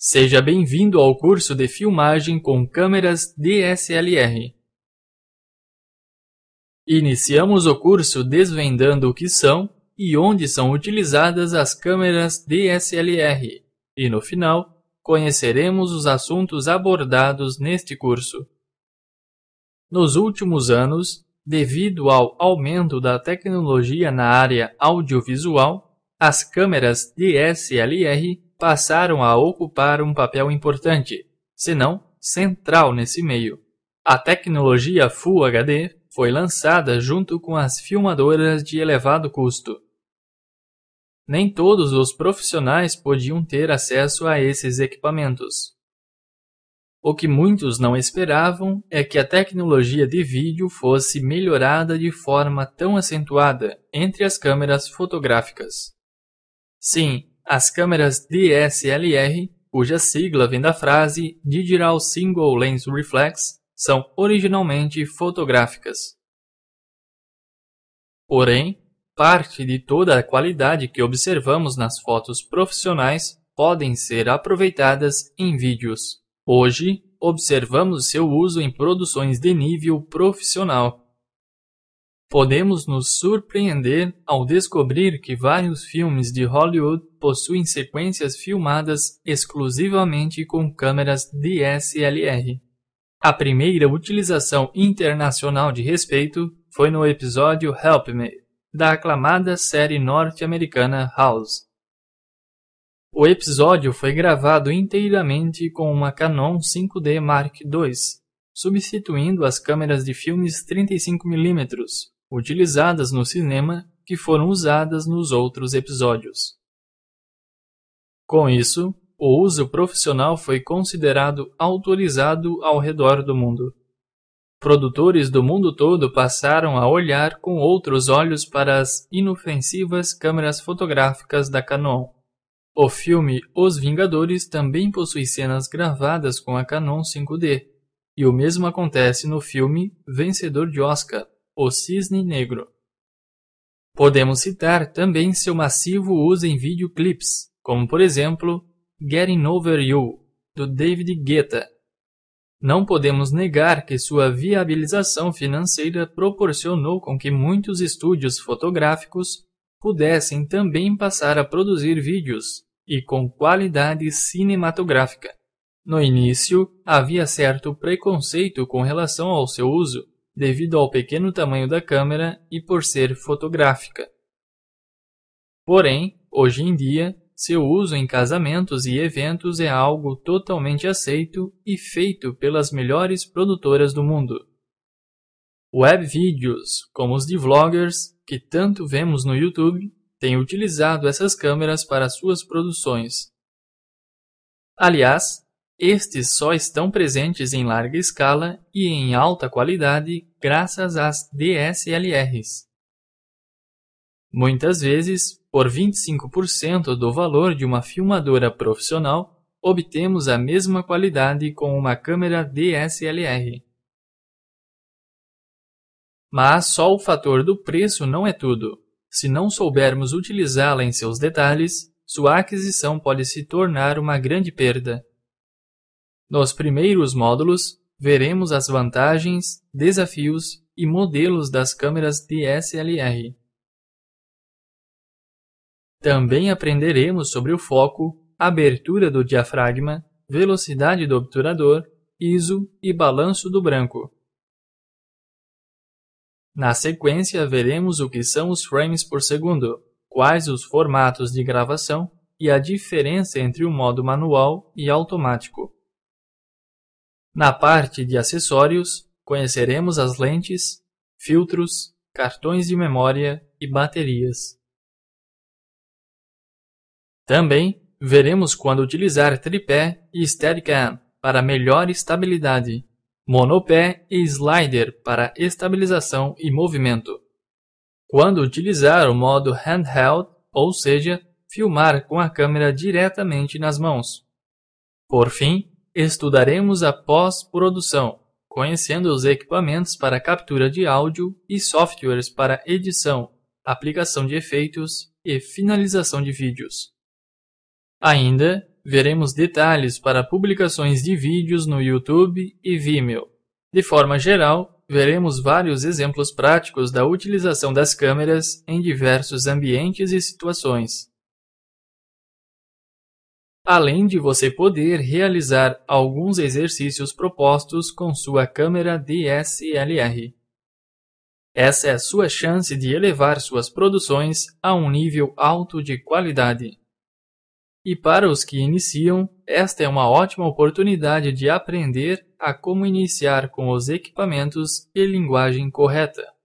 Seja bem-vindo ao curso de filmagem com câmeras DSLR. Iniciamos o curso desvendando o que são e onde são utilizadas as câmeras DSLR, e no final, conheceremos os assuntos abordados neste curso. Nos últimos anos, devido ao aumento da tecnologia na área audiovisual, as câmeras DSLR passaram a ocupar um papel importante, se não central nesse meio. A tecnologia Full HD foi lançada junto com as filmadoras de elevado custo. Nem todos os profissionais podiam ter acesso a esses equipamentos. O que muitos não esperavam é que a tecnologia de vídeo fosse melhorada de forma tão acentuada entre as câmeras fotográficas. Sim, as câmeras DSLR, cuja sigla vem da frase Digital Single Lens Reflex, são originalmente fotográficas. Porém, parte de toda a qualidade que observamos nas fotos profissionais podem ser aproveitadas em vídeos. Hoje, observamos seu uso em produções de nível profissional, Podemos nos surpreender ao descobrir que vários filmes de Hollywood possuem sequências filmadas exclusivamente com câmeras DSLR. A primeira utilização internacional de respeito foi no episódio Help Me, da aclamada série norte-americana House. O episódio foi gravado inteiramente com uma Canon 5D Mark II, substituindo as câmeras de filmes 35mm, utilizadas no cinema que foram usadas nos outros episódios. Com isso, o uso profissional foi considerado autorizado ao redor do mundo. Produtores do mundo todo passaram a olhar com outros olhos para as inofensivas câmeras fotográficas da Canon. O filme Os Vingadores também possui cenas gravadas com a Canon 5D, e o mesmo acontece no filme Vencedor de Oscar, o cisne negro. Podemos citar também seu massivo uso em videoclips, como por exemplo Getting Over You, do David Guetta. Não podemos negar que sua viabilização financeira proporcionou com que muitos estúdios fotográficos pudessem também passar a produzir vídeos e com qualidade cinematográfica. No início, havia certo preconceito com relação ao seu uso, devido ao pequeno tamanho da câmera e por ser fotográfica. Porém, hoje em dia, seu uso em casamentos e eventos é algo totalmente aceito e feito pelas melhores produtoras do mundo. Web vídeos, como os de vloggers, que tanto vemos no YouTube, têm utilizado essas câmeras para suas produções. Aliás, estes só estão presentes em larga escala e em alta qualidade graças às DSLRs. Muitas vezes, por 25% do valor de uma filmadora profissional, obtemos a mesma qualidade com uma câmera DSLR. Mas só o fator do preço não é tudo. Se não soubermos utilizá-la em seus detalhes, sua aquisição pode se tornar uma grande perda. Nos primeiros módulos, veremos as vantagens, desafios e modelos das câmeras DSLR. Também aprenderemos sobre o foco, abertura do diafragma, velocidade do obturador, ISO e balanço do branco. Na sequência, veremos o que são os frames por segundo, quais os formatos de gravação e a diferença entre o modo manual e automático. Na parte de acessórios, conheceremos as lentes, filtros, cartões de memória e baterias. Também veremos quando utilizar tripé e Steadicam para melhor estabilidade, monopé e slider para estabilização e movimento. Quando utilizar o modo handheld, ou seja, filmar com a câmera diretamente nas mãos. Por fim, Estudaremos a pós-produção, conhecendo os equipamentos para captura de áudio e softwares para edição, aplicação de efeitos e finalização de vídeos. Ainda, veremos detalhes para publicações de vídeos no YouTube e Vimeo. De forma geral, veremos vários exemplos práticos da utilização das câmeras em diversos ambientes e situações além de você poder realizar alguns exercícios propostos com sua câmera DSLR. Essa é a sua chance de elevar suas produções a um nível alto de qualidade. E para os que iniciam, esta é uma ótima oportunidade de aprender a como iniciar com os equipamentos e linguagem correta.